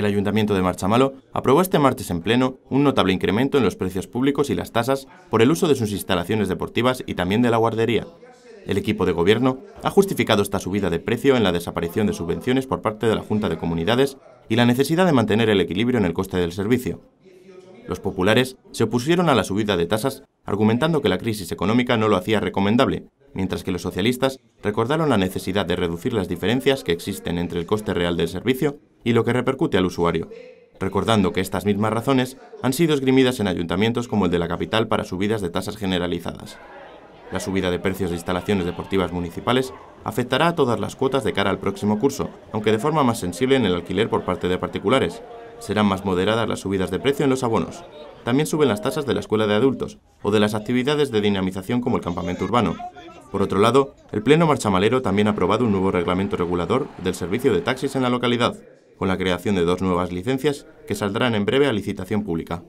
El Ayuntamiento de Marchamalo aprobó este martes en pleno un notable incremento en los precios públicos y las tasas por el uso de sus instalaciones deportivas y también de la guardería. El equipo de gobierno ha justificado esta subida de precio en la desaparición de subvenciones por parte de la Junta de Comunidades y la necesidad de mantener el equilibrio en el coste del servicio. Los populares se opusieron a la subida de tasas argumentando que la crisis económica no lo hacía recomendable, mientras que los socialistas recordaron la necesidad de reducir las diferencias que existen entre el coste real del servicio y lo que repercute al usuario, recordando que estas mismas razones han sido esgrimidas en ayuntamientos como el de la capital para subidas de tasas generalizadas. La subida de precios de instalaciones deportivas municipales afectará a todas las cuotas de cara al próximo curso, aunque de forma más sensible en el alquiler por parte de particulares. Serán más moderadas las subidas de precio en los abonos. También suben las tasas de la escuela de adultos o de las actividades de dinamización como el campamento urbano. Por otro lado, el Pleno Marchamalero también ha aprobado un nuevo reglamento regulador del servicio de taxis en la localidad con la creación de dos nuevas licencias que saldrán en breve a licitación pública.